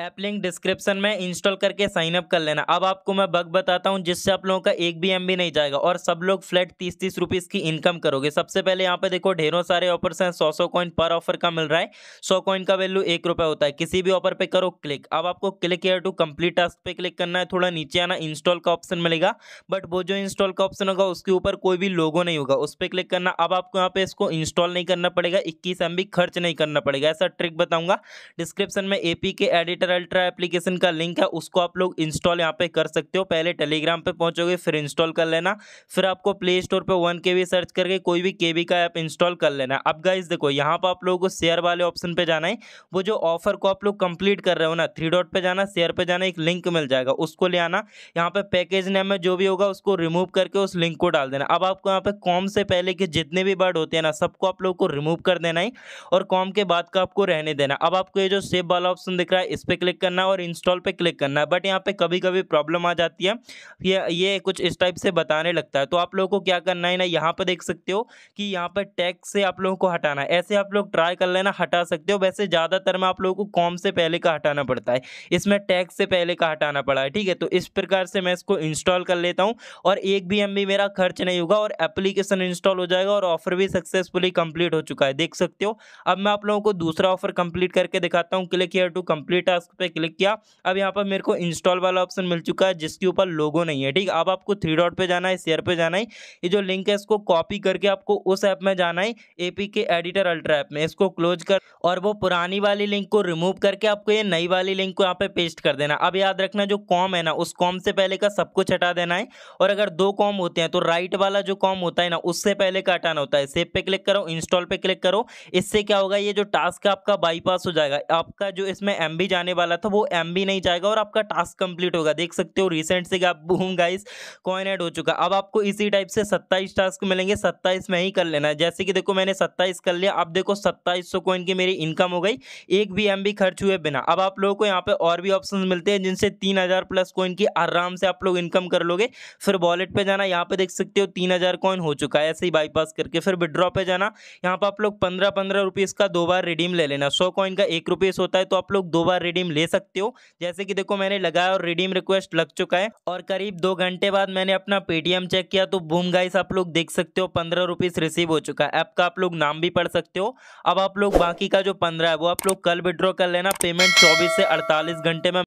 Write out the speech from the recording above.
app link description में install करके sign up कर लेना अब आपको मैं बग बताता हूँ जिससे आप लोगों का एक भी एम नहीं जाएगा और सब लोग फ्लैट तीस तीस रुपीज़ की इनकम करोगे सबसे पहले यहाँ पे देखो ढेरों सारे ऑफर्स हैं सौ सौ कॉइन पर ऑफर का मिल रहा है सौ कॉइन का वैल्यू एक रुपये होता है किसी भी ऑफर पे करो क्लिक अब आपको click here to complete task पे क्लिक करना है थोड़ा नीचे आना इंस्टॉल का ऑप्शन मिलेगा बट वो जो इंस्टॉल का ऑप्शन होगा उसके ऊपर कोई भी लोगो नहीं होगा उस पर क्लिक करना अब आपको यहाँ पे इसको इंस्टॉल नहीं करना पड़ेगा इक्कीस एम खर्च नहीं करना पड़ेगा ऐसा ट्रिक बताऊंगा डिस्क्रिप्शन में एपी के एडिटर एसर अल्ट्रा एप्लीकेशन का लिंक है उसको आप लोग इंस्टॉल यहाँ पे कर सकते हो पहले टेलीग्राम पे पहुँचोगे फिर इंस्टॉल कर लेना फिर आपको प्ले स्टोर पर वन के सर्च करके कोई भी के का ऐप इंस्टॉल कर लेना अब गाइज देखो यहाँ पर आप लोगों को शेयर वाले ऑप्शन पर जाना है वो जो ऑफर को आप लोग कंप्लीट कर रहे हो ना थ्री डॉट पर जाना शेयर पर जाना एक लिंक मिल जाएगा उसको ले आना यहाँ पर पैकेज नेम में जो भी होगा उसको रिमूव करके उस लिंक को डाल देना अब आपको यहाँ पर कॉम से पहले के जितने भी बर्ड होते हैं ना सबको आप लोग को रिमूव कर देना है और कॉम के बाद का आपको रहने देना अब आपको ये जो सेव वाला ऑप्शन दिख रहा है इस पे क्लिक करना है और इंस्टॉल पे क्लिक करना है बट यहाँ पे कभी कभी प्रॉब्लम आ जाती है ये ये कुछ इस टाइप से बताने लगता है तो आप लोगों को क्या करना है ना यहाँ पर देख सकते हो कि यहाँ पर टैक्स से आप लोगों को हटाना है ऐसे आप लोग ट्राई कर लेना हटा सकते हो वैसे ज़्यादातर में आप लोगों को कॉम से पहले का हटाना पड़ता है इसमें टैक्स से पहले का हटाना पड़ा है ठीक है तो इस प्रकार से मैं इसको इंस्टॉल कर लेता हूँ और एक भी एम मेरा खर्च नहीं होगा और एप्लीकेशन इंस्टॉल हो जाएगा और ऑफर भी सक्सेसफुली कंप्लीट हो चुका है देख सकते हो अब मैं आप लोगों को दूसरा ऑफर कंप्लीट करके दिखाता हूँ click here to complete a task पे क्लिक किया अब यहाँ पर मेरे को इंस्टॉल वाला ऑप्शन मिल चुका है जिसके ऊपर लोगो नहीं है ठीक अब आपको थ्री डॉट पे जाना है शेयर पे जाना है ये जो लिंक है इसको कॉपी करके आपको उस ऐप में जाना है एपी के एडिटर अल्ट्रा ऐप में इसको क्लोज कर और वो पुरानी वाली लिंक को रिमूव करके आपको ये नई वाली लिंक को यहाँ पे पेस्ट कर देना अब याद रखना जो कॉम है ना उस कॉम से पहले का सब कुछ हटा देना है और अगर दो कॉम होते हैं तो राइट वाला जो कॉम होता है ना उससे पहले का हटाना होता है सेव पे क्लिक करो इंस्टॉल पे क्लिक करो इससे क्या होगा ये जो टास्क आपका बाईपास हो जाएगा आपका जो इसमें एम जाने जाने वाला था वो एम नहीं जाएगा और आपका टास्क कंप्लीट होगा देख सकते हो रिसेंट से आप बूम गाइस कॉइन ऐड हो चुका अब आपको इसी टाइप से सत्ताईस टास्क मिलेंगे सत्ताईस में ही कर लेना जैसे कि देखो मैंने सत्ताईस कर लिया अब देखो सत्ताईस सौ की मेरी इनकम हो गई एक भी एम खर्च हुए बिना अब आप लोगों को यहाँ पे और भी ऑप्शन मिलते हैं जिनसे तीन प्लस कॉइन की आराम से आप लोग इनकम कर लोगे फिर वॉलेट पर जाना यहाँ पे देख सकते हो तीन कॉइन हो चुका है ऐसे ही बाईपास करके फिर विड्रॉ पे जाना यहाँ पर आप लोग पंद्रह पंद्रह रुपीज़ का दो बार रिडीम ले लेना सौ कॉइन का एक रुपीज़ होता है तो आप लोग दो बार रिडीम रिडीम ले सकते हो जैसे कि देखो मैंने लगाया और रिडीम रिक्वेस्ट लग चुका है और करीब दो घंटे बाद मैंने अपना पेटीएम चेक किया तो बूम गाइस आप लोग देख सकते हो पंद्रह रुपीज रिसीव हो चुका है ऐप का आप लोग नाम भी पढ़ सकते हो अब आप लोग बाकी का जो पंद्रह है वो आप लोग कल विड्रॉ कर लेना पेमेंट चौबीस से अड़तालीस घंटे में